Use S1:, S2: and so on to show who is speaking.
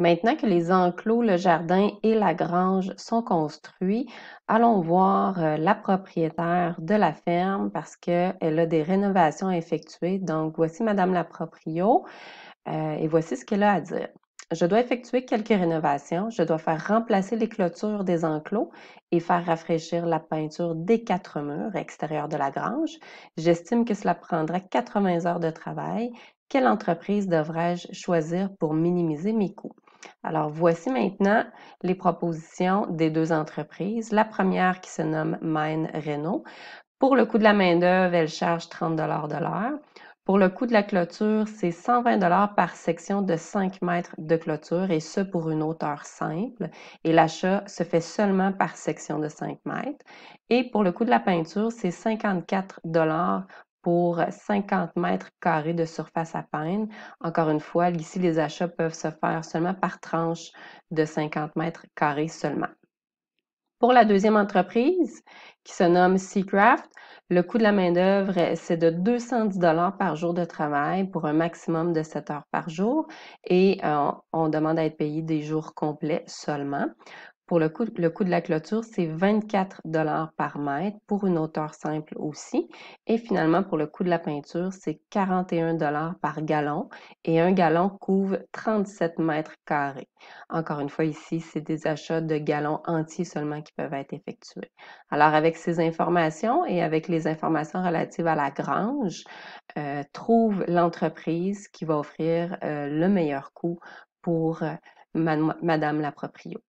S1: Maintenant que les enclos, le jardin et la grange sont construits, allons voir euh, la propriétaire de la ferme parce qu'elle a des rénovations à effectuer. Donc, voici Madame la proprio euh, et voici ce qu'elle a à dire. Je dois effectuer quelques rénovations. Je dois faire remplacer les clôtures des enclos et faire rafraîchir la peinture des quatre murs extérieurs de la grange. J'estime que cela prendra 80 heures de travail. Quelle entreprise devrais-je choisir pour minimiser mes coûts? Alors, voici maintenant les propositions des deux entreprises. La première qui se nomme Maine Renault. Pour le coût de la main-d'œuvre, elle charge 30 de l'heure. Pour le coût de la clôture, c'est 120 par section de 5 mètres de clôture et ce pour une hauteur simple. Et l'achat se fait seulement par section de 5 mètres. Et pour le coût de la peinture, c'est 54 pour 50 euh, mètres carrés de surface à peine. Encore une fois, ici, les achats peuvent se faire seulement par tranche de 50 mètres carrés seulement. Pour la deuxième entreprise, qui se nomme Seacraft, le coût de la main-d'œuvre, euh, c'est de 210 dollars par jour de travail pour un maximum de 7 heures par jour et euh, on demande à être payé des jours complets seulement. Pour le coût, de la clôture, c'est 24 dollars par mètre pour une hauteur simple aussi. Et finalement, pour le coût de la peinture, c'est 41 dollars par gallon et un gallon couvre 37 mètres carrés. Encore une fois, ici, c'est des achats de gallons entiers seulement qui peuvent être effectués. Alors, avec ces informations et avec les informations relatives à la grange, euh, trouve l'entreprise qui va offrir euh, le meilleur coût pour euh, Madame la proprio.